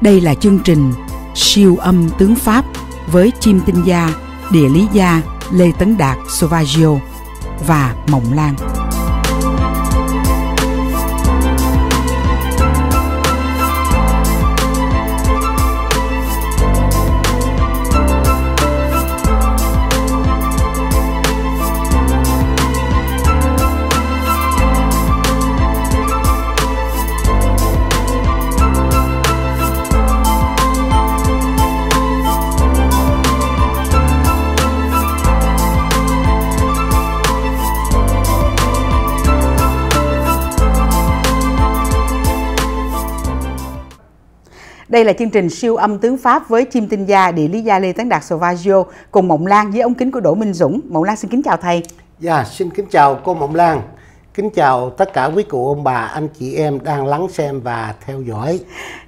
Đây là chương trình siêu âm tướng Pháp với chim tinh gia, địa lý gia Lê Tấn Đạt Sovaggio và Mộng Lan. Đây là chương trình siêu âm tướng Pháp với chim tinh gia địa lý gia Lê Tấn Đạt Sovagio cùng Mộng Lan với ống kính của Đỗ Minh Dũng. Mộng Lan xin kính chào thầy. Dạ, yeah, xin kính chào cô Mộng Lan. Kính chào tất cả quý cụ ông bà, anh chị em đang lắng xem và theo dõi.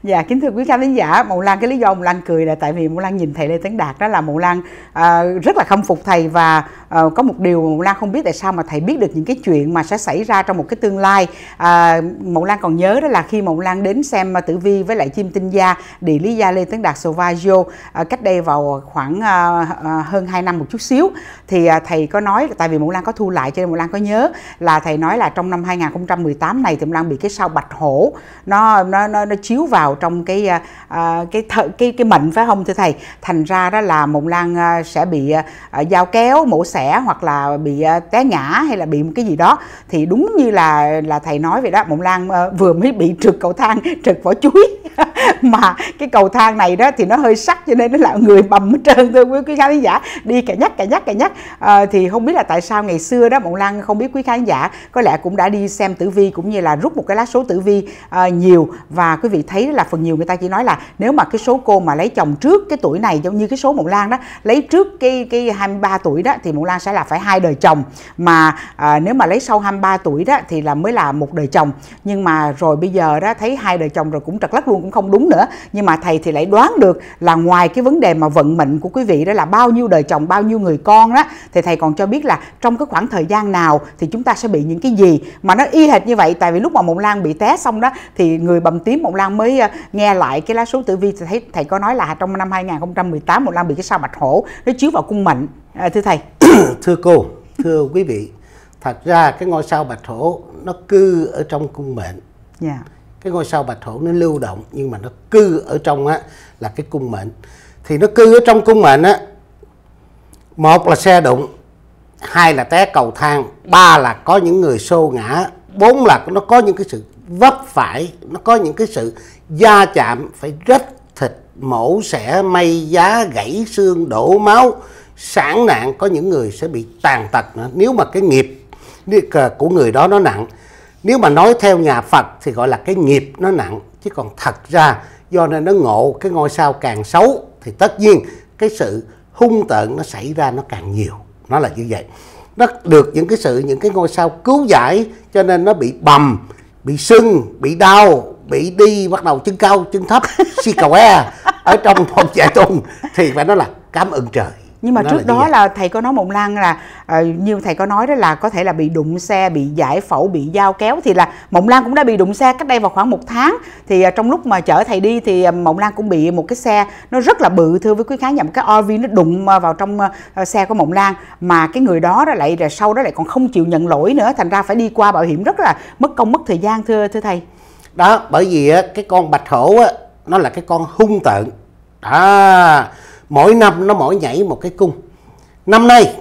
Dạ, kính thưa quý khán thính giả, Mộng Lan cái lý do Mộng Lan cười là tại vì Mộng Lan nhìn thầy Lê Tấn Đạt đó là Mộng Lan uh, rất là khâm phục thầy và à, có một điều Mộng Lan không biết tại sao mà thầy biết được những cái chuyện mà sẽ xảy ra trong một cái tương lai à, Mộng Lan còn nhớ đó là khi Mộng Lan đến xem Tử Vi với lại chim tinh gia địa lý gia Lê Tấn Đạt Sovaggio à, cách đây vào khoảng à, à, hơn 2 năm một chút xíu thì à, thầy có nói tại vì Mộng Lan có thu lại cho nên Mộng Lan có nhớ là thầy nói là trong năm 2018 này thì Mộng Lan bị cái sao bạch hổ nó nó nó, nó chiếu vào trong cái à, à cái thợ cái cái mệnh phải không thưa thầy thành ra đó là Mộng Lan à, sẽ bị à, dao à, kéo mổ xẻ xẻ hoặc là bị ờ, té ngã hay là bị một cái gì đó thì đúng như là là thầy nói vậy đó mộng lan ờ, vừa mới bị trượt cầu thang trượt vỏ chuối mà cái cầu thang này đó thì nó hơi sắc cho nên nó là người bầm hết trơn thưa quý khán giả đi cả nhắc cả nhắc cả nhắc à, thì không biết là tại sao ngày xưa đó mộng lan không biết quý khán giả có lẽ cũng đã đi xem tử vi cũng như là rút một cái lá số tử vi à, nhiều và quý vị thấy là phần nhiều người ta chỉ nói là nếu mà cái số cô mà lấy chồng trước cái tuổi này giống như cái số mộng lan đó lấy trước cái cái 23 tuổi đó thì mộng lan Lan sẽ là phải hai đời chồng mà à, nếu mà lấy sau 23 tuổi đó thì là mới là một đời chồng nhưng mà rồi bây giờ đó thấy hai đời chồng rồi cũng trật lắc luôn cũng không đúng nữa nhưng mà thầy thì lại đoán được là ngoài cái vấn đề mà vận mệnh của quý vị đó là bao nhiêu đời chồng bao nhiêu người con đó thì thầy còn cho biết là trong cái khoảng thời gian nào thì chúng ta sẽ bị những cái gì mà nó y hệt như vậy tại vì lúc mà mộng lan bị té xong đó thì người bầm tím mộng lan mới ờ, nghe lại cái lá số tử vi thì thấy thầy có nói là trong năm 2018 mộng lan bị cái sao bạch hổ nó chiếu vào cung mệnh à, thưa thầy thưa cô thưa quý vị thật ra cái ngôi sao bạch hổ nó cư ở trong cung mệnh yeah. Dạ. cái ngôi sao bạch hổ nó lưu động nhưng mà nó cư ở trong á là cái cung mệnh thì nó cư ở trong cung mệnh á một là xe đụng hai là té cầu thang ba là có những người xô ngã bốn là nó có những cái sự vấp phải nó có những cái sự gia chạm phải rách thịt mổ xẻ may giá gãy xương đổ máu sản nạn có những người sẽ bị tàn tật nữa nếu mà cái nghiệp của người đó nó nặng nếu mà nói theo nhà Phật thì gọi là cái nghiệp nó nặng chứ còn thật ra do nên nó ngộ cái ngôi sao càng xấu thì tất nhiên cái sự hung tợn nó xảy ra nó càng nhiều nó là như vậy nó được những cái sự những cái ngôi sao cứu giải cho nên nó bị bầm bị sưng bị đau bị đi bắt đầu chân cao chân thấp si cầu que ở trong phòng trẻ tuần thì phải nói là cảm ơn trời nhưng mà nó trước là đó là thầy có nói mộng lan là uh, như thầy có nói đó là có thể là bị đụng xe bị giải phẫu bị dao kéo thì là mộng lan cũng đã bị đụng xe cách đây vào khoảng một tháng thì uh, trong lúc mà chở thầy đi thì uh, mộng lan cũng bị một cái xe nó rất là bự thưa với quý khán giả một cái rv nó đụng vào trong uh, xe của mộng lan mà cái người đó đó lại là sau đó lại còn không chịu nhận lỗi nữa thành ra phải đi qua bảo hiểm rất là mất công mất thời gian thưa thưa thầy đó bởi vì cái con bạch hổ á nó là cái con hung tợn đó mỗi năm nó mỗi nhảy một cái cung năm nay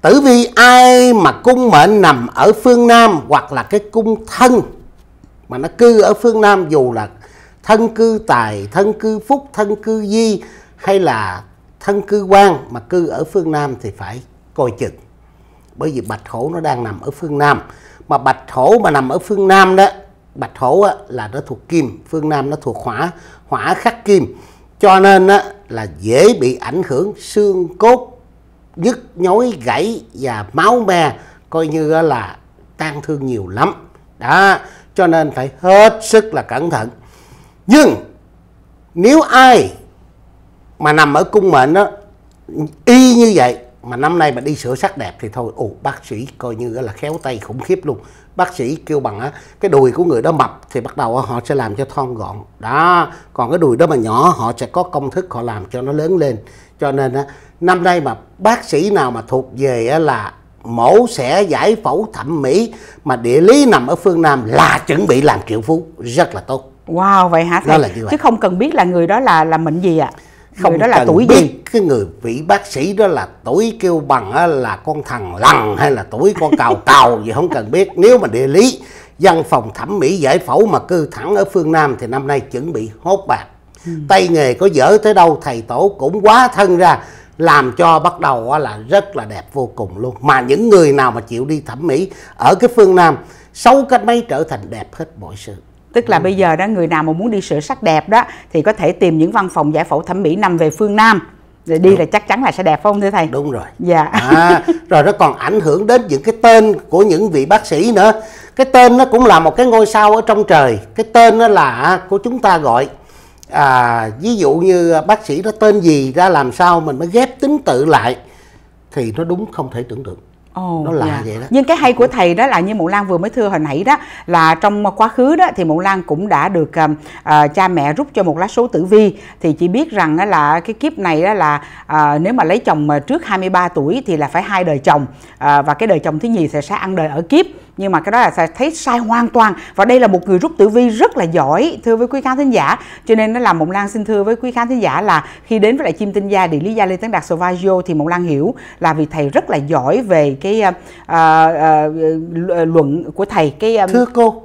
tử vi ai mà cung mệnh nằm ở phương nam hoặc là cái cung thân mà nó cư ở phương nam dù là thân cư tài thân cư phúc thân cư di hay là thân cư quan mà cư ở phương nam thì phải coi chừng bởi vì bạch hổ nó đang nằm ở phương nam mà bạch hổ mà nằm ở phương nam đó bạch hổ là nó thuộc kim phương nam nó thuộc hỏa hỏa khắc kim cho nên á, là dễ bị ảnh hưởng xương cốt nhức nhối gãy và máu me coi như là tan thương nhiều lắm đó cho nên phải hết sức là cẩn thận nhưng nếu ai mà nằm ở cung mệnh đó y như vậy mà năm nay mà đi sửa sắc đẹp thì thôi ồ bác sĩ coi như là khéo tay khủng khiếp luôn bác sĩ kêu bằng á, cái đùi của người đó mập thì bắt đầu họ sẽ làm cho thon gọn đó còn cái đùi đó mà nhỏ họ sẽ có công thức họ làm cho nó lớn lên cho nên á, năm nay mà bác sĩ nào mà thuộc về á, là mẫu sẽ giải phẫu thẩm mỹ mà địa lý nằm ở phương Nam là chuẩn bị làm triệu phú rất là tốt wow vậy hả thầy Đó là như vậy. chứ không cần biết là người đó là là mệnh gì ạ à? không người đó là tuổi gì cái người vị bác sĩ đó là tuổi kêu bằng là con thằng lằn hay là tuổi con cào cào gì không cần biết nếu mà địa lý văn phòng thẩm mỹ giải phẫu mà cư thẳng ở phương nam thì năm nay chuẩn bị hốt bạc ừ. tay nghề có dở tới đâu thầy tổ cũng quá thân ra làm cho bắt đầu là rất là đẹp vô cùng luôn mà những người nào mà chịu đi thẩm mỹ ở cái phương nam xấu cách mấy trở thành đẹp hết mọi sự tức là ừ. bây giờ đó người nào mà muốn đi sửa sắc đẹp đó thì có thể tìm những văn phòng giải phẫu thẩm mỹ nằm về phương nam rồi đi đúng. là chắc chắn là sẽ đẹp phải không thưa thầy đúng rồi dạ à, rồi nó còn ảnh hưởng đến những cái tên của những vị bác sĩ nữa cái tên nó cũng là một cái ngôi sao ở trong trời cái tên nó là của chúng ta gọi à, ví dụ như bác sĩ nó tên gì ra làm sao mình mới ghép tính tự lại thì nó đúng không thể tưởng tượng Ồ, nó lạ dạ. vậy đó nhưng cái hay của thầy đó là như mụ lan vừa mới thưa hồi nãy đó là trong quá khứ đó thì mụ lan cũng đã được uh, cha mẹ rút cho một lá số tử vi thì chỉ biết rằng đó là cái kiếp này đó là uh, nếu mà lấy chồng mà trước 23 tuổi thì là phải hai đời chồng uh, và cái đời chồng thứ nhì sẽ sẽ ăn đời ở kiếp nhưng mà cái đó là thấy sai hoàn toàn và đây là một người rút tử vi rất là giỏi thưa với quý khán thính giả cho nên nó làm mộng lan xin thưa với quý khán thính giả là khi đến với lại chim tinh gia địa lý gia lê tấn đạt Sovaggio thì mộng lan hiểu là vì thầy rất là giỏi về cái uh, uh, luận của thầy cái um... thưa cô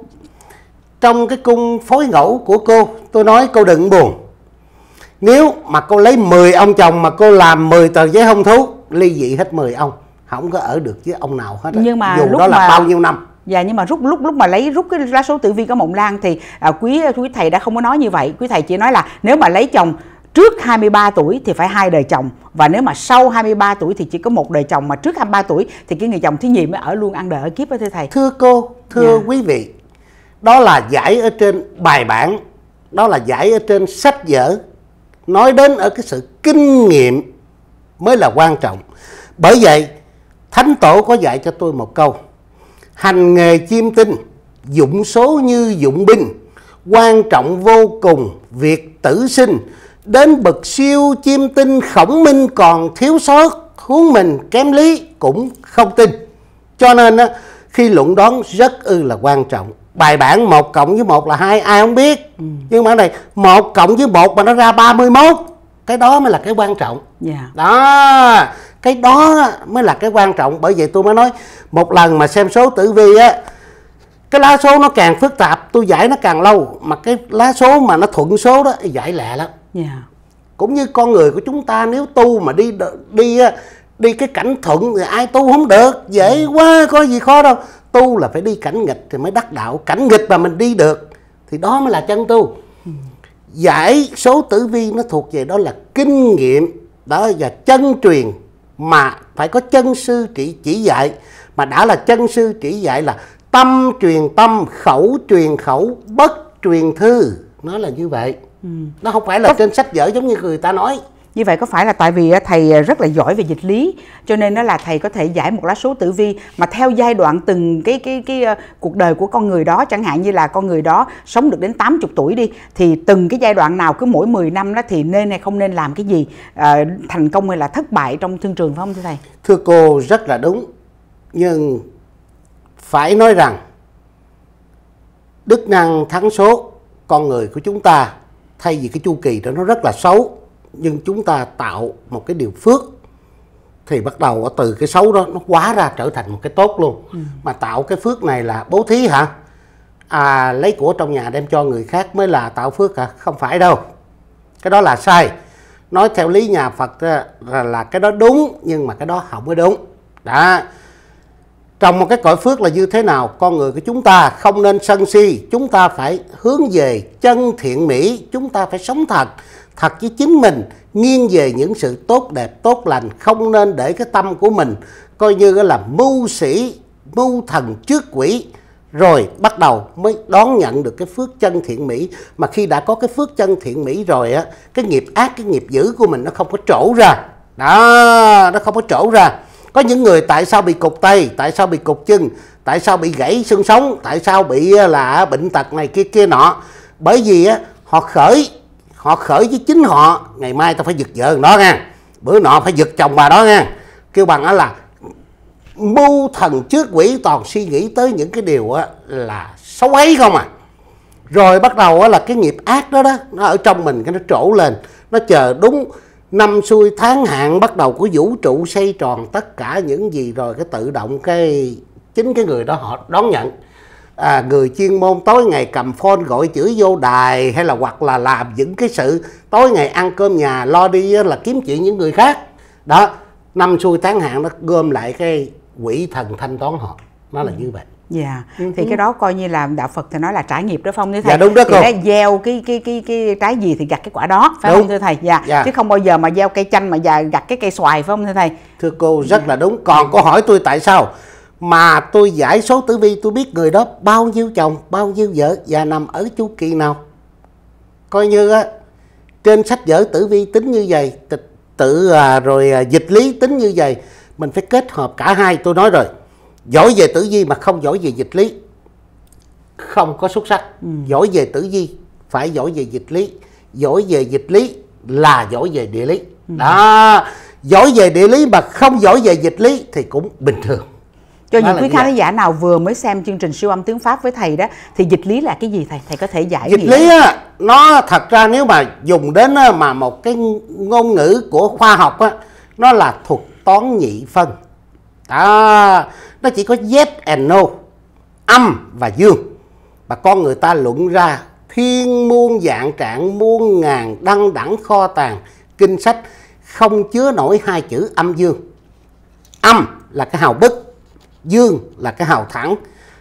trong cái cung phối ngẫu của cô tôi nói cô đừng buồn nếu mà cô lấy 10 ông chồng mà cô làm 10 tờ giấy hôn thú ly dị hết 10 ông không có ở được với ông nào hết nhưng mà dù lúc đó là mà... bao nhiêu năm dạ nhưng mà rút lúc lúc mà lấy rút cái lá số tử vi có mộng lan thì à, quý quý thầy đã không có nói như vậy quý thầy chỉ nói là nếu mà lấy chồng trước 23 tuổi thì phải hai đời chồng và nếu mà sau 23 tuổi thì chỉ có một đời chồng mà trước 23 tuổi thì cái người chồng thứ nhì mới ở luôn ăn đời ở kiếp với thầy thưa cô thưa yeah. Dạ. quý vị đó là giải ở trên bài bản đó là giải ở trên sách vở nói đến ở cái sự kinh nghiệm mới là quan trọng bởi vậy Thánh Tổ có dạy cho tôi một câu Hành nghề chiêm tinh Dụng số như dụng binh Quan trọng vô cùng Việc tử sinh Đến bậc siêu chiêm tinh khổng minh còn thiếu sót Huống mình kém lý cũng không tin Cho nên á, khi luận đoán rất ư là quan trọng Bài bản 1 cộng với 1 là hai ai không biết ừ. Nhưng mà này 1 cộng với 1 mà nó ra 31 Cái đó mới là cái quan trọng yeah. Dạ. Đó cái đó mới là cái quan trọng bởi vậy tôi mới nói một lần mà xem số tử vi á cái lá số nó càng phức tạp tôi giải nó càng lâu mà cái lá số mà nó thuận số đó giải lẹ lắm yeah. Dạ. cũng như con người của chúng ta nếu tu mà đi đi đi cái cảnh thuận thì ai tu không được dễ ừ. quá có gì khó đâu tu là phải đi cảnh nghịch thì mới đắc đạo cảnh nghịch mà mình đi được thì đó mới là chân tu ừ. giải số tử vi nó thuộc về đó là kinh nghiệm đó và chân truyền mà phải có chân sư chỉ, chỉ dạy mà đã là chân sư chỉ dạy là tâm truyền tâm khẩu truyền khẩu bất truyền thư nó là như vậy ừ. nó không phải là trên sách vở giống như người ta nói như vậy có phải là tại vì ờ, thầy ờ, rất là giỏi về dịch lý cho nên nó là thầy có thể giải một lá số tử vi mà theo giai đoạn từng cái cái cái ờ, cuộc đời của con người đó chẳng hạn như là con người đó sống được đến 80 tuổi đi thì từng cái giai đoạn nào cứ mỗi 10 năm đó thì nên hay không nên làm cái gì à, thành công hay là thất bại trong thương trường phải không thưa thầy? Thưa cô rất là đúng nhưng phải nói rằng đức năng thắng số con người của chúng ta thay vì cái chu kỳ đó nó rất là xấu nhưng chúng ta tạo một cái điều phước thì bắt đầu từ cái xấu đó nó quá ra trở thành một cái tốt luôn ừ. mà tạo cái phước này là bố thí hả à lấy của trong nhà đem cho người khác mới là tạo phước hả không phải đâu cái đó là sai nói theo lý nhà phật là, là cái đó đúng nhưng mà cái đó không có đúng đó trong một cái cõi phước là như thế nào con người của chúng ta không nên sân si chúng ta phải hướng về chân thiện mỹ chúng ta phải sống thật thật với chính mình nghiêng về những sự tốt đẹp tốt lành không nên để cái tâm của mình coi như là mưu sĩ mưu thần trước quỷ rồi bắt đầu mới đón nhận được cái phước chân thiện mỹ mà khi đã có cái phước chân thiện mỹ rồi á cái nghiệp ác cái nghiệp dữ của mình nó không có trổ ra đó nó không có trổ ra có những người tại sao bị cục tay tại sao bị cục chân tại sao bị gãy xương sống tại sao bị à, là bệnh tật này kia kia nọ bởi vì á họ khởi họ khởi với chính họ ngày mai tao phải giật vợ thằng đó nha bữa nọ phải giật chồng bà đó nha kêu bằng đó là mưu thần trước quỷ toàn suy nghĩ tới những cái điều á, là xấu ấy không à rồi bắt đầu á, là cái nghiệp ác đó đó nó ở trong mình cái nó trổ lên nó chờ đúng năm xuôi tháng hạn bắt đầu của vũ trụ xây tròn tất cả những gì rồi cái tự động cái chính cái người đó họ đón nhận à, người chuyên môn tối ngày cầm phone gọi chữ vô đài hay là hoặc là làm những cái sự tối ngày ăn cơm nhà lo đi là kiếm chuyện những người khác đó năm xuôi tháng hạn nó gom lại cái quỷ thần thanh toán họ nó là ừ. như vậy Dạ, yeah. Ừ, thì ừ. cái đó coi như là đạo Phật thì nói là trải nghiệp đó phong như thầy. Dạ đúng đó cô. Thì nó gieo cái cái cái cái trái gì thì gặt cái quả đó, phải đúng. không thưa thầy? Dạ. dạ. Chứ không bao giờ mà gieo cây chanh mà gặt cái cây xoài phải không thưa thầy? Thưa cô rất dạ. là đúng. Còn dạ. cô hỏi tôi tại sao? mà tôi giải số tử vi tôi biết người đó bao nhiêu chồng bao nhiêu vợ và nằm ở chu kỳ nào coi như á trên sách vở tử vi tính như vậy tịch tự à, rồi à, dịch lý tính như vậy mình phải kết hợp cả hai tôi nói rồi giỏi về tử vi mà không giỏi về dịch lý không có xuất sắc ừ. giỏi về tử vi phải giỏi về dịch lý giỏi về dịch lý là giỏi về địa lý ừ. đó giỏi về địa lý mà không giỏi về dịch lý thì cũng bình thường cho những quý dạ. khán giả nào vừa mới xem chương trình siêu âm tiếng pháp với thầy đó thì dịch lý là cái gì thầy thầy có thể giải dịch lý á nó thật ra nếu mà dùng đến mà một cái ngôn ngữ của khoa học á nó là thuật toán nhị phân đó nó chỉ có yes and no âm và dương và con người ta luận ra thiên muôn dạng trạng muôn ngàn đăng đẳng kho tàng kinh sách không chứa nổi hai chữ âm dương âm là cái hào bức dương là cái hào thẳng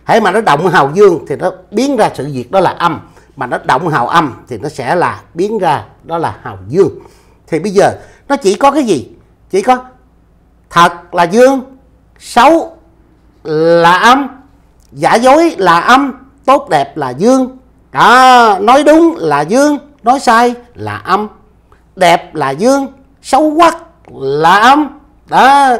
hãy mà nó động hào dương thì nó biến ra sự việc đó là âm mà nó động hào âm thì nó sẽ là biến ra đó là hào dương thì bây giờ nó chỉ có cái gì chỉ có thật là dương xấu là âm giả dối là âm tốt đẹp là dương đó nói đúng là dương nói sai là âm đẹp là dương xấu quắc là âm đó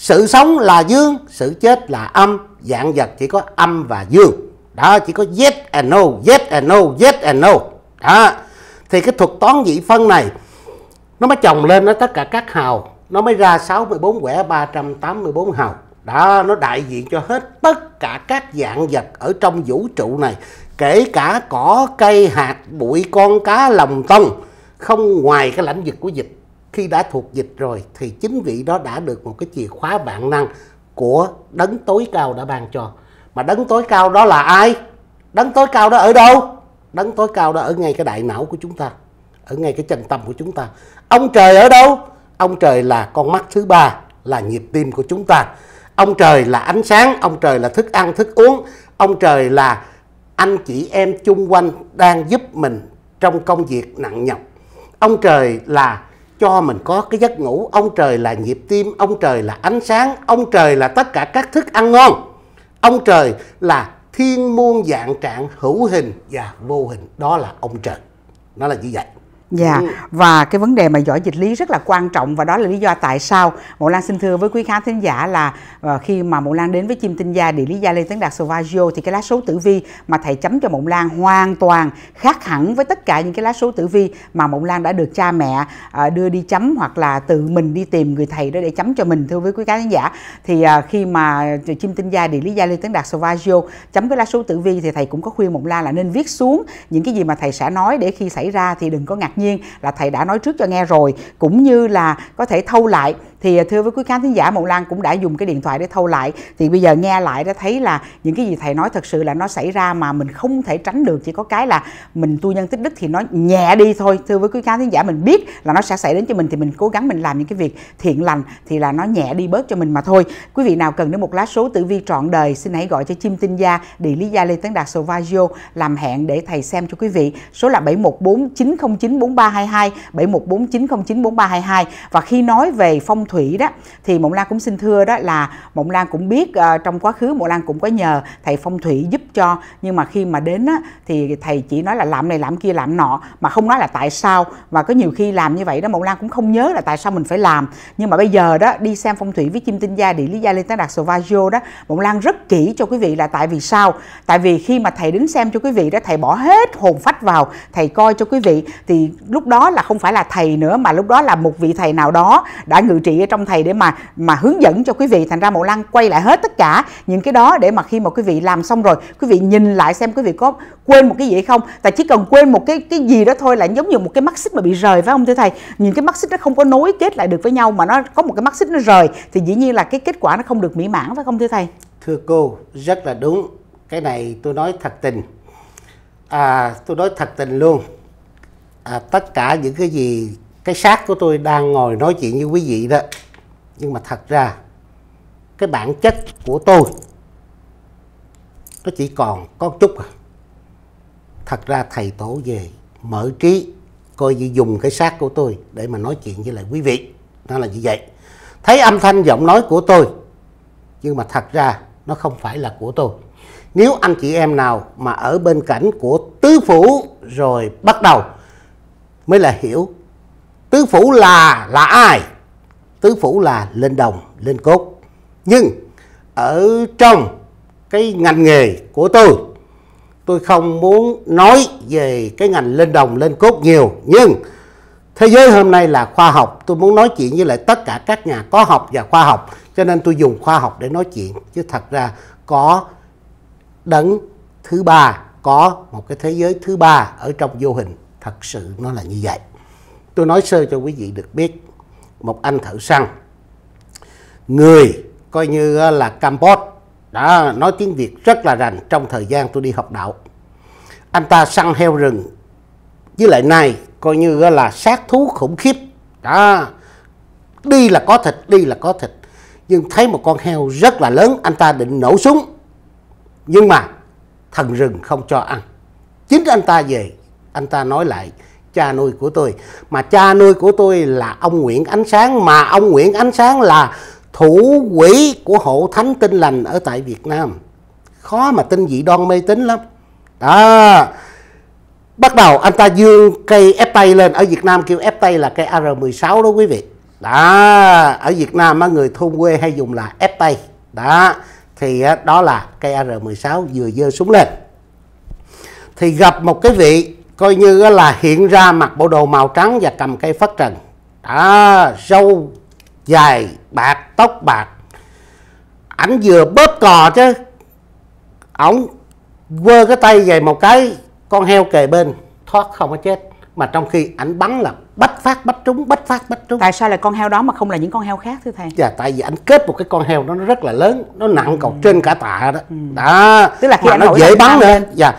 sự sống là dương sự chết là âm dạng vật chỉ có âm và dương đó chỉ có yes and no yes and no yes and no đó thì cái thuật toán dị phân này nó mới chồng lên nó tất cả các hào nó mới ra 64 quẻ 384 hào đó nó đại diện cho hết tất cả các dạng vật ở trong vũ trụ này kể cả cỏ cây hạt bụi con cá lồng tông không ngoài cái lãnh vực của dịch khi đã thuộc dịch rồi thì chính vị đó đã được một cái chìa khóa vạn năng của đấng tối cao đã ban cho mà đấng tối cao đó là ai đấng tối cao đó ở đâu đấng tối cao đó ở ngay cái đại não của chúng ta ở ngay cái chân tâm của chúng ta ông trời ở đâu ông trời là con mắt thứ ba là nhịp tim của chúng ta ông trời là ánh sáng ông trời là thức ăn thức uống ông trời là anh chị em chung quanh đang giúp mình trong công việc nặng nhọc ông trời là cho mình có cái giấc ngủ ông trời là nhịp tim ông trời là ánh sáng ông trời là tất cả các thức ăn ngon ông trời là thiên muôn dạng trạng hữu hình và vô hình đó là ông trời nó là như vậy Dạ, ừ. và cái vấn đề mà giỏi dịch lý rất là quan trọng và đó là lý do tại sao Mộ Lan xin thưa với quý khán thính giả là ờ, khi mà Mộ Lan đến với chim tinh gia địa lý gia Lê Tấn Đạt Sovaggio thì cái lá số tử vi mà thầy chấm cho Mộng Lan hoàn toàn khác hẳn với tất cả những cái lá số tử vi mà Mộng Lan đã được cha mẹ ờ, đưa đi chấm hoặc là tự mình đi tìm người thầy đó để chấm cho mình thưa với quý khán thính giả. Thì ờ, khi mà chim tinh gia địa lý gia Lê Tấn Đạt Sovaggio chấm cái lá số tử vi thì thầy cũng có khuyên Mộng Lan là nên viết xuống những cái gì mà thầy sẽ nói để khi xảy ra thì đừng có ngạc nhiên là thầy đã nói trước cho nghe rồi cũng như là có thể thâu lại thì à, thưa với quý khán thính giả Mộng Lan cũng đã dùng cái điện thoại để thâu lại thì bây giờ nghe lại đã thấy là những cái gì thầy nói thật sự là nó xảy ra mà mình không thể tránh được chỉ có cái là mình tu nhân tích đức thì nó nhẹ đi thôi thưa với quý khán thính giả mình biết là nó sẽ xảy đến cho mình thì mình cố gắng mình làm những cái việc thiện lành thì là nó nhẹ đi bớt cho mình mà thôi quý vị nào cần đến một lá số tử vi trọn đời xin hãy gọi cho chim tinh gia địa lý gia Lê Tấn Đạt Sovagio làm hẹn để thầy xem cho quý vị số là bảy một 714 909 4322 7149094322 và khi nói về phong thủy đó thì Mộng Lan cũng xin thưa đó là Mộng Lan cũng biết uh, trong quá khứ Mộng Lan cũng có nhờ thầy phong thủy giúp cho nhưng mà khi mà đến á, thì thầy chỉ nói là làm này làm kia làm nọ mà không nói là tại sao và có nhiều khi làm như vậy đó Mộng Lan cũng không nhớ là tại sao mình phải làm nhưng mà bây giờ đó đi xem phong thủy với chim tinh gia địa lý gia lên Tá Đạt Sovaggio đó Mộng Lan rất kỹ cho quý vị là tại vì sao tại vì khi mà thầy đến xem cho quý vị đó thầy bỏ hết hồn phách vào thầy coi cho quý vị thì lúc đó là không phải là thầy nữa mà lúc đó là một vị thầy nào đó đã ngự trị ở trong thầy để mà mà hướng dẫn cho quý vị thành ra mộ lăng quay lại hết tất cả những cái đó để mà khi mà quý vị làm xong rồi quý vị nhìn lại xem quý vị có quên một cái gì hay không tại chỉ cần quên một cái cái gì đó thôi là giống như một cái mắt xích mà bị rời phải không thưa thầy những cái mắt xích nó không có nối kết lại được với nhau mà nó có một cái mắt xích nó rời thì dĩ nhiên là cái kết quả nó không được mỹ mãn phải không thưa thầy thưa cô rất là đúng cái này tôi nói thật tình à tôi nói thật tình luôn à, tất cả những cái gì cái xác của tôi đang ngồi nói chuyện với quý vị đó nhưng mà thật ra cái bản chất của tôi nó chỉ còn có chút à thật ra thầy tổ về mở trí coi như dùng cái xác của tôi để mà nói chuyện với lại quý vị nó là như vậy thấy âm thanh giọng nói của tôi nhưng mà thật ra nó không phải là của tôi nếu anh chị em nào mà ở bên cạnh của tứ phủ rồi bắt đầu mới là hiểu tứ phủ là là ai tứ phủ là lên đồng lên cốt nhưng ở trong cái ngành nghề của tôi tôi không muốn nói về cái ngành lên đồng lên cốt nhiều nhưng thế giới hôm nay là khoa học tôi muốn nói chuyện với lại tất cả các nhà có học và khoa học cho nên tôi dùng khoa học để nói chuyện chứ thật ra có đấng thứ ba có một cái thế giới thứ ba ở trong vô hình thật sự nó là như vậy tôi nói sơ cho quý vị được biết một anh thợ săn người coi như ờ, là Campuchia đã nói tiếng Việt rất là rành trong thời gian tôi đi học đạo anh ta săn heo rừng với lại này coi như ờ, là sát thú khủng khiếp đó đi là có thịt đi là có thịt nhưng thấy một con heo rất là lớn anh ta định nổ súng nhưng mà thần rừng không cho ăn chính anh ta về anh ta nói lại cha nuôi của tôi mà cha nuôi của tôi là ông Nguyễn Ánh Sáng mà ông Nguyễn Ánh Sáng là thủ quỷ của hộ thánh tinh lành ở tại Việt Nam khó mà tin dị đoan mê tín lắm đó bắt đầu anh ta dương cây ép tay lên ở Việt Nam kêu ép tay là cây AR16 đó quý vị đó ở Việt Nam á, người thôn quê hay dùng là ép tay đó thì đó là cây AR16 vừa dơ súng lên thì gặp một cái vị coi như là hiện ra mặc bộ đồ màu trắng và cầm cây phất trần đó râu dài bạc tóc bạc ảnh vừa bóp cò chứ ổng quơ cái tay về một cái con heo kề bên thoát không có chết mà trong khi ảnh bắn là bách phát bách trúng bách phát bách trúng tại sao lại con heo đó mà không là những con heo khác thưa thầy dạ tại vì ảnh kết một cái con heo đó nó rất là lớn nó nặng ừ. cột trên cả tạ đó ừ. đó tức là khi mà nó dễ bắn nữa dạ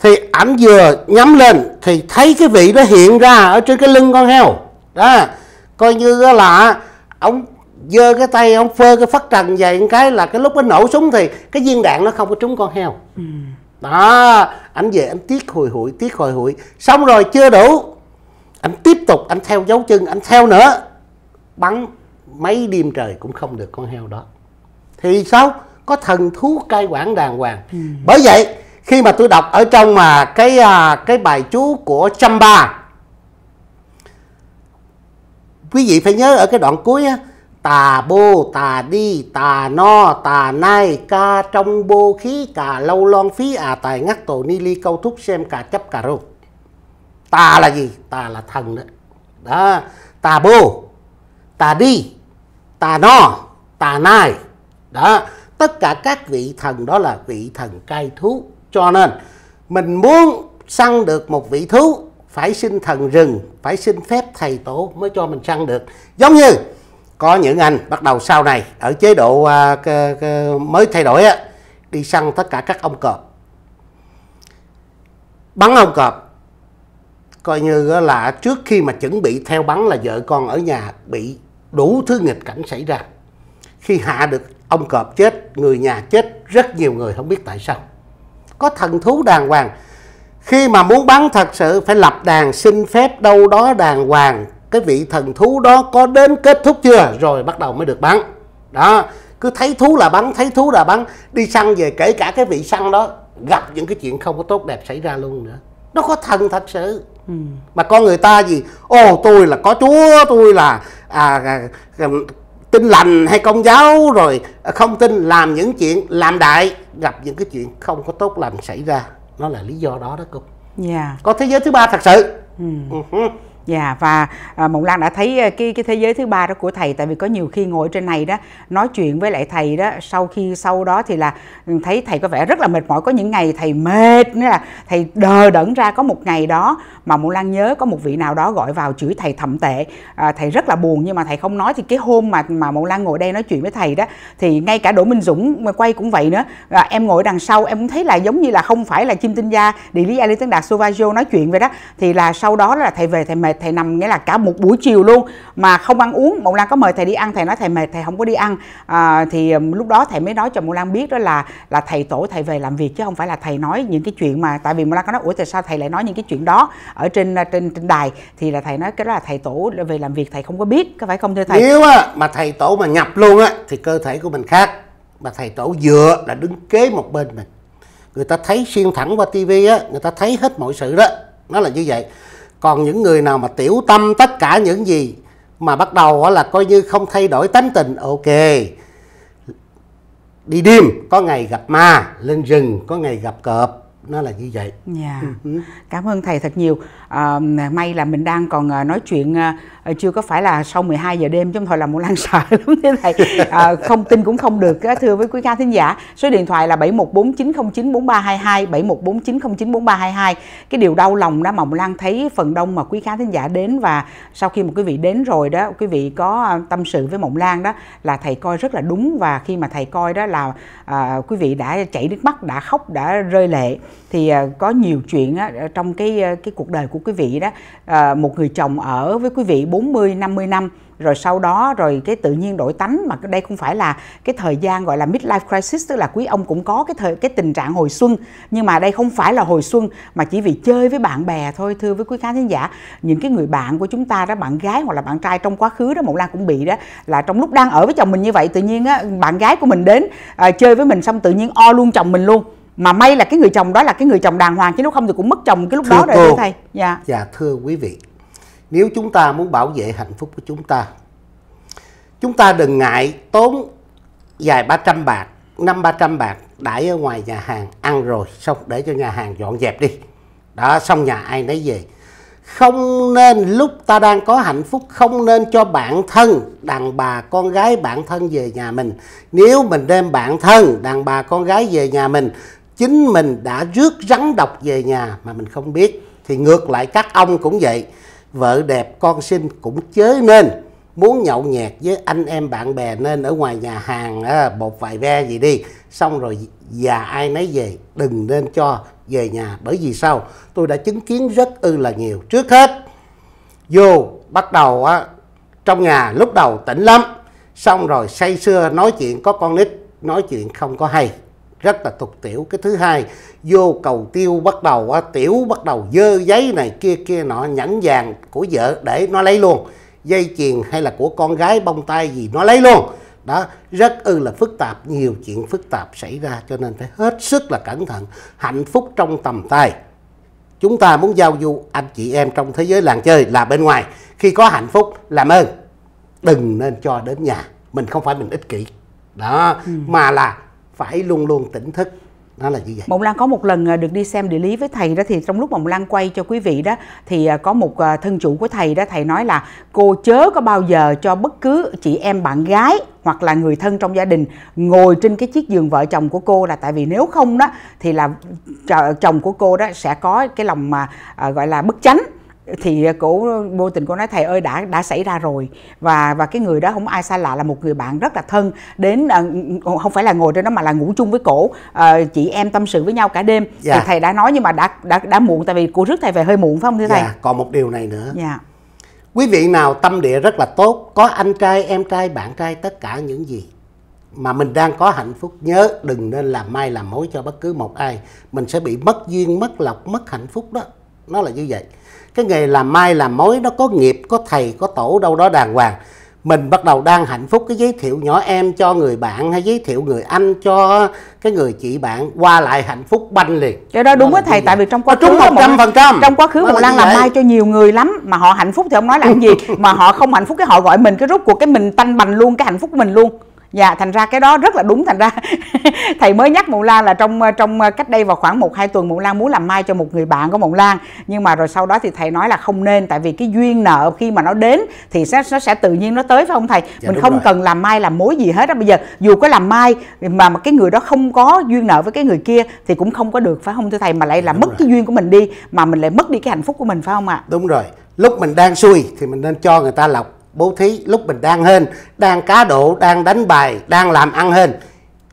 thì ảnh vừa nhắm lên thì thấy cái vị nó hiện ra ở trên cái lưng con heo đó coi như là ông giơ cái tay ông phơ cái phát trần về cái là cái lúc nó nổ súng thì cái viên đạn nó không có trúng con heo ừ. đó ảnh về anh tiếc hồi hụi tiếc hồi hụi xong rồi chưa đủ anh tiếp tục anh theo dấu chân anh theo nữa bắn mấy đêm trời cũng không được con heo đó thì sao có thần thú cai quản đàng hoàng ừ. bởi vậy khi mà tôi đọc ở trong mà cái à, cái bài chú của trăm ba quý vị phải nhớ ở cái đoạn cuối á, tà bô tà đi tà no tà nai ca trong bô khí cà lâu lon phí à tài ngắt tổ ni ly câu thúc xem cà chấp cà rô tà là gì tà là thần đó đó tà bô tà đi tà no tà nai đó tất cả các vị thần đó là vị thần cai thuốc cho nên mình muốn săn được một vị thú phải xin thần rừng phải xin phép thầy tổ mới cho mình săn được giống như có những anh bắt đầu sau này ở chế độ à, c, c, mới thay đổi á, đi săn tất cả các ông cọp bắn ông cọp coi như là trước khi mà chuẩn bị theo bắn là vợ con ở nhà bị đủ thứ nghịch cảnh xảy ra khi hạ được ông cọp chết người nhà chết rất nhiều người không biết tại sao có thần thú đàng hoàng khi mà muốn bắn thật sự phải lập đàn xin phép đâu đó đàng hoàng cái vị thần thú đó có đến kết thúc chưa rồi bắt đầu mới được bắn đó cứ thấy thú là bắn thấy thú là bắn đi săn về kể cả cái vị săn đó gặp những cái chuyện không có tốt đẹp xảy ra luôn nữa nó có thần thật sự ừ. mà con người ta gì ô tôi là có chúa tôi là à, à, tin lành hay công giáo rồi à, không tin làm những chuyện làm đại gặp những cái chuyện không có tốt lành xảy ra nó là lý do đó đó cô yeah. Dạ. có thế giới thứ ba thật sự ừ. uh Dạ yeah, và à, Mộng Lan đã thấy à, cái cái thế giới thứ ba đó của thầy tại vì có nhiều khi ngồi trên này đó nói chuyện với lại thầy đó sau khi sau đó thì là ừ, thấy thầy có vẻ rất là mệt mỏi có những ngày thầy mệt nữa là thầy đờ đẫn ra có một ngày đó mà Mộ Lan nhớ có một vị nào đó gọi vào chửi thầy thậm tệ à, thầy rất là buồn nhưng mà thầy không nói thì cái hôm mà mà Mộ Lan ngồi đây nói chuyện với thầy đó thì ngay cả Đỗ Minh Dũng mà quay cũng vậy nữa à, em ngồi đằng sau em cũng thấy là giống như là không phải là chim tinh gia địa lý Ali Tấn Đạt Sovaggio nói chuyện vậy đó thì là sau đó là thầy về thầy mệt thầy nằm nghĩa là cả một buổi chiều luôn mà không ăn uống Mộ Lan có mời thầy đi ăn thầy nói thầy mệt thầy không có đi ăn à, thì um, lúc đó thầy mới nói cho Mộ Lan biết đó là là thầy tổ thầy về làm việc chứ không phải là thầy nói những cái chuyện mà tại vì Mộ Lan có nói ủa tại sao thầy lại nói những cái chuyện đó ở trên trên trên đài thì là thầy nói cái đó là thầy tổ về làm việc thầy không có biết có phải không thưa thầy nếu mà thầy tổ mà nhập luôn á thì cơ thể của mình khác mà thầy tổ dựa là đứng kế một bên mình người ta thấy xuyên thẳng qua tivi á người ta thấy hết mọi sự đó nó là như vậy còn những người nào mà tiểu tâm tất cả những gì mà bắt đầu là coi như không thay đổi tánh tình ok đi đêm có ngày gặp ma lên rừng có ngày gặp cọp nó là như vậy yeah. Dạ. Ừ cảm ơn thầy thật nhiều à, may là mình đang còn à, nói chuyện à, à, chưa có phải là sau 12 giờ đêm chứ không thôi là một lan sợ lắm thế thầy à, không tin cũng không được thưa với quý khán thính giả số điện thoại là 7149094322, 7149094322. cái điều đau lòng đó mà một lan thấy phần đông mà quý khán thính giả đến và sau khi một quý vị đến rồi đó quý vị có tâm sự với mộng lan đó là thầy coi rất là đúng và khi mà thầy coi đó là à, quý vị đã chảy nước mắt đã khóc đã rơi lệ thì à, có nhiều chuyện trong cái à, cái cuộc đời của quý vị đó à, một người chồng ở với quý vị 40 50 năm rồi sau đó rồi cái tự nhiên đổi tánh mà đây không phải là cái thời gian gọi là midlife crisis tức là quý ông cũng có cái thời cái tình trạng hồi xuân nhưng mà đây không phải là hồi xuân mà chỉ vì chơi với bạn bè thôi thưa với quý khán thính giả những cái người bạn của chúng ta đó bạn gái hoặc là bạn trai trong quá khứ đó một Lan cũng bị đó là trong lúc đang ở với chồng mình như vậy tự nhiên á bạn gái của mình đến à, chơi với mình xong tự nhiên o luôn chồng mình luôn mà may là cái người chồng đó là cái người chồng đàng hoàng chứ nếu không thì cũng mất chồng cái lúc thưa đó rồi cô, thưa thầy dạ dạ thưa quý vị nếu chúng ta muốn bảo vệ hạnh phúc của chúng ta chúng ta đừng ngại tốn vài ba trăm bạc năm ba trăm bạc đãi ở ngoài nhà hàng ăn rồi xong để cho nhà hàng dọn dẹp đi đó xong nhà ai nấy về không nên lúc ta đang có hạnh phúc không nên cho bạn thân đàn bà con gái bạn thân về nhà mình nếu mình đem bạn thân đàn bà con gái về nhà mình chính mình đã rước rắn độc về nhà mà mình không biết thì ngược lại các ông cũng vậy vợ đẹp con xinh cũng chớ nên muốn nhậu nhẹt với anh em bạn bè nên ở ngoài nhà hàng à, bột vài ve gì đi xong rồi già ai nấy về đừng nên cho về nhà bởi vì sao tôi đã chứng kiến rất ư là nhiều trước hết vô bắt đầu á trong nhà lúc đầu tỉnh lắm xong rồi say sưa nói chuyện có con nít nói chuyện không có hay rất là tục tiểu cái thứ hai vô cầu tiêu bắt đầu á, tiểu bắt đầu dơ giấy này kia kia nọ nhẫn vàng của vợ để nó lấy luôn dây chuyền hay là của con gái bông tai gì nó lấy luôn đó rất ư là phức tạp nhiều chuyện phức tạp xảy ra cho nên phải hết sức là cẩn thận hạnh phúc trong tầm tay chúng ta muốn giao du anh chị em trong thế giới làng chơi là bên ngoài khi có hạnh phúc làm ơn đừng nên cho đến nhà mình không phải mình ích kỷ đó ừ. mà là phải luôn luôn tỉnh thức nó là như vậy mộng lan có một lần à, được đi xem địa lý với thầy đó thì trong lúc mộng lan quay cho quý vị đó thì à, có một à, thân chủ của thầy đó thầy nói là cô chớ có bao giờ cho bất cứ chị em bạn gái hoặc là người thân trong gia đình ngồi trên cái chiếc giường vợ chồng của cô là tại vì nếu không đó thì là chồng của cô đó sẽ có cái lòng mà gọi là bất chánh thì à, cổ vô tình cô nói thầy ơi đã đã xảy ra rồi và và cái người đó không ai xa lạ là một người bạn rất là thân đến à, không phải là ngồi trên đó mà là ngủ chung với cổ à, chị em tâm sự với nhau cả đêm dạ. thì thầy đã nói nhưng mà đã đã đã muộn tại vì cô rước thầy về hơi muộn phải không thưa dạ, thầy còn một điều này nữa dạ. quý vị nào tâm địa rất là tốt có anh trai em trai bạn trai tất cả những gì mà mình đang có hạnh phúc nhớ đừng nên làm mai làm mối cho bất cứ một ai mình sẽ bị mất duyên mất lộc mất hạnh phúc đó nó là như vậy cái nghề làm mai làm mối nó có nghiệp có thầy có tổ đâu đó đàng hoàng mình bắt đầu đang hạnh phúc cái giới thiệu nhỏ em cho người bạn hay giới thiệu người anh cho cái người chị bạn qua lại hạnh phúc banh liền cái đó đúng với thầy tại vì trong quá khứ một trăm phần trăm trong quá khứ một lan làm mai cho nhiều người lắm mà họ hạnh phúc thì ông nói làm gì mà họ không hạnh phúc cái họ gọi mình cái rút cuộc cái mình tanh bành luôn cái hạnh phúc của mình luôn dạ thành ra cái đó rất là đúng thành ra thầy mới nhắc Mụ lan là trong trong cách đây vào khoảng một hai tuần Mụ lan muốn làm mai cho một người bạn của Mụ lan nhưng mà rồi sau đó thì thầy nói là không nên tại vì cái duyên nợ khi mà nó đến thì sẽ, nó sẽ tự nhiên nó tới phải không thầy dạ, mình không rồi. cần làm mai làm mối gì hết á bây giờ dù có làm mai mà mà cái người đó không có duyên nợ với cái người kia thì cũng không có được phải không thưa thầy mà lại là đúng mất rồi. cái duyên của mình đi mà mình lại mất đi cái hạnh phúc của mình phải không ạ à? đúng rồi lúc mình đang xui thì mình nên cho người ta lọc bố thí lúc mình đang hên đang cá độ đang đánh bài đang làm ăn hên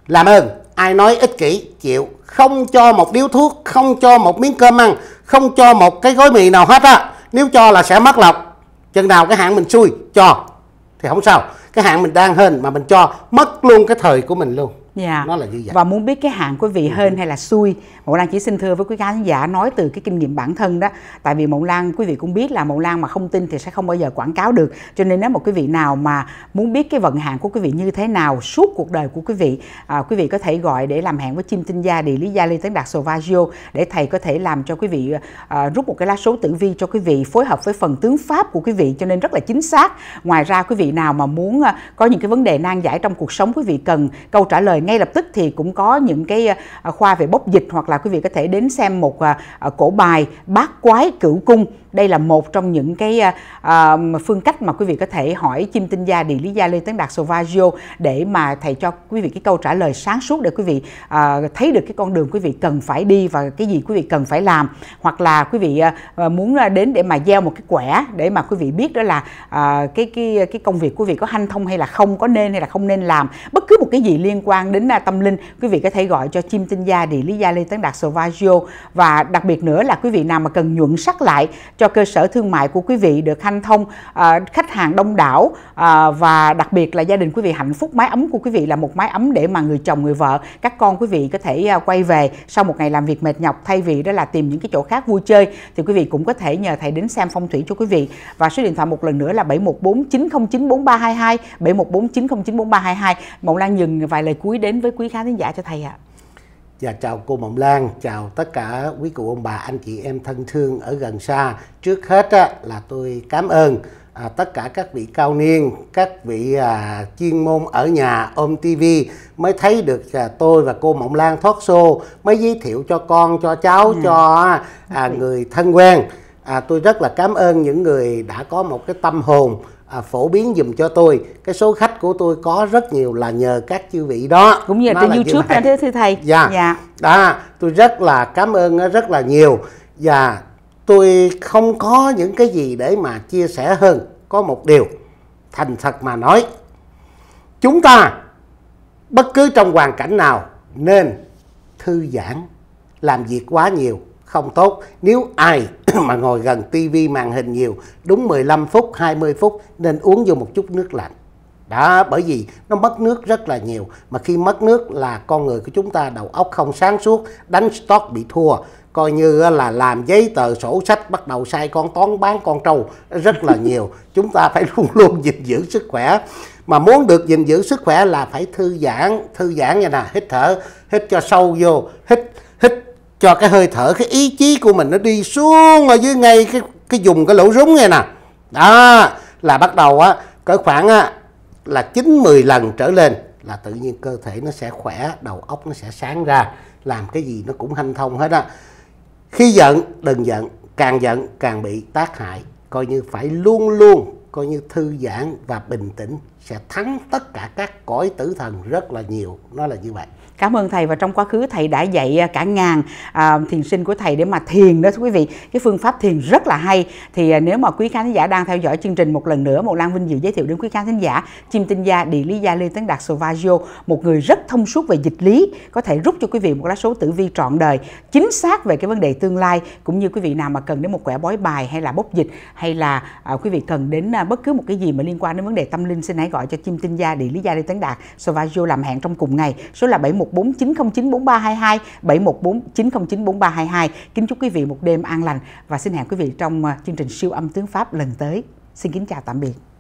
làm ơn ai nói ích kỷ chịu không cho một điếu thuốc không cho một miếng cơm ăn không cho một cái gói mì nào hết á nếu cho là sẽ mất lọc chừng nào cái hạng mình xui cho thì không sao cái hạng mình đang hên mà mình cho mất luôn cái thời của mình luôn dạ. nó là như vậy và muốn biết cái hạn của vị ừ. hơn hay là xui mộng lan chỉ xin thưa với quý khán giả nói từ cái kinh nghiệm bản thân đó tại vì mộng lan quý vị cũng biết là mộng lan mà không tin thì sẽ không bao giờ quảng cáo được cho nên nếu một quý vị nào mà muốn biết cái vận hạn của quý vị như thế nào suốt cuộc đời của quý vị à, quý vị có thể gọi để làm hẹn với chim tinh gia địa lý gia lê tấn đạt sovagio để thầy có thể làm cho quý vị à, rút một cái lá số tử vi cho quý vị phối hợp với phần tướng pháp của quý vị cho nên rất là chính xác ngoài ra quý vị nào mà muốn à, có những cái vấn đề nan giải trong cuộc sống quý vị cần câu trả lời ngay lập tức thì cũng có những cái à, khoa về bốc dịch hoặc là quý vị có thể đến xem một à, à, cổ bài bát quái cửu cung đây là một trong những cái à, à, phương cách mà quý vị có thể hỏi chim tinh gia địa lý gia Lê Tấn Đạt Sovaggio để mà thầy cho quý vị cái câu trả lời sáng suốt để quý vị à, thấy được cái con đường quý vị cần phải đi và cái gì quý vị cần phải làm hoặc là quý vị à, à muốn à, đến để mà gieo một cái quẻ để mà quý vị biết đó là à, cái cái cái công việc quý vị có hanh thông hay là không có nên hay là không nên làm bất cứ một cái gì liên quan đến tâm linh quý vị có thể gọi cho chim tinh gia địa lý gia Lê Tấn Đạt Sovaggio và đặc biệt nữa là quý vị nào mà cần nhuận sắc lại cho cho cơ sở thương mại của quý vị được hanh thông à, khách hàng đông đảo à, và đặc biệt là gia đình quý vị hạnh phúc mái ấm của quý vị là một mái ấm để mà người chồng người vợ các con quý vị có thể à, quay về sau một ngày làm việc mệt nhọc thay vì đó là tìm những cái chỗ khác vui chơi thì quý vị cũng có thể nhờ thầy đến xem phong thủy cho quý vị và số điện thoại một lần nữa là 7149094322 7149094322 Mộng Lan dừng vài lời cuối đến với quý khán thính giả cho thầy ạ. À. Dạ chào cô Mộng Lan, chào tất cả quý cụ ông bà, anh chị em thân thương ở gần xa. Trước hết là tôi cảm ơn à, tất cả các vị cao niên, các vị à, chuyên môn ở nhà ôm TV mới thấy được à, tôi và cô Mộng Lan thoát xô, mới giới thiệu cho con, cho cháu, ừ. à. cho người thân quen. À, tôi rất là cảm ơn những người đã có một cái tâm hồn à, phổ biến dùm cho tôi cái số khách của tôi có rất nhiều là nhờ các chư vị đó cũng như trên youtube như thưa thầy dạ dạ đó tôi rất là cảm ơn ờ, rất là nhiều và tôi không có những cái gì để mà chia sẻ hơn có một điều thành thật mà nói chúng ta bất cứ trong hoàn cảnh nào nên thư giãn làm việc quá nhiều không tốt. Nếu ai mà ngồi gần tivi màn hình nhiều, đúng 15 phút, 20 phút nên uống vô một chút nước lạnh. Đó, bởi vì nó mất nước rất là nhiều. Mà khi mất nước là con người của chúng ta đầu óc không sáng suốt, đánh stock bị thua. Coi như là làm giấy tờ sổ sách bắt đầu sai con toán bán con trâu rất là nhiều. chúng ta phải luôn luôn gìn giữ sức khỏe. Mà muốn được gìn giữ sức khỏe là phải thư giãn, thư giãn như nè, hít thở, hít cho sâu vô, hít, hít cho cái hơi thở cái ý chí của mình nó đi xuống ở dưới ngay cái cái dùng cái lỗ rúng này nè đó là bắt đầu á cỡ khoảng á, là chín mười lần trở lên là tự nhiên cơ thể nó sẽ khỏe đầu óc nó sẽ sáng ra làm cái gì nó cũng hanh thông hết á khi giận đừng giận càng giận càng bị tác hại coi như phải luôn luôn coi như thư giãn và bình tĩnh sẽ thắng tất cả các cõi tử thần rất là nhiều nó là như vậy cảm ơn thầy và trong quá khứ thầy đã dạy à, cả ngàn à, thiền sinh của thầy để mà thiền đó quý vị cái phương pháp thiền rất là hay thì à, nếu mà quý khán giả đang theo dõi chương trình một lần nữa một lan vinh dự giới thiệu đến quý khán giả chim tinh gia địa lý gia lê tấn đạt Sovaggio một người rất thông suốt về dịch lý có thể rút cho quý vị một lá số tử vi trọn đời chính xác về cái vấn đề tương lai cũng như quý vị nào mà cần đến một quẻ bói bài hay là bốc dịch hay là à, quý vị cần đến à, bất cứ một cái gì mà liên quan đến vấn đề tâm linh xin hãy gọi cho chim Tinh Gia, địa lý gia Lê Tấn Đạt, Sovaggio làm hẹn trong cùng ngày. Số là 7149094322, 7149094322. Kính chúc quý vị một đêm an lành và xin hẹn quý vị trong à, chương trình siêu âm tiếng Pháp lần tới. Xin kính chào tạm biệt.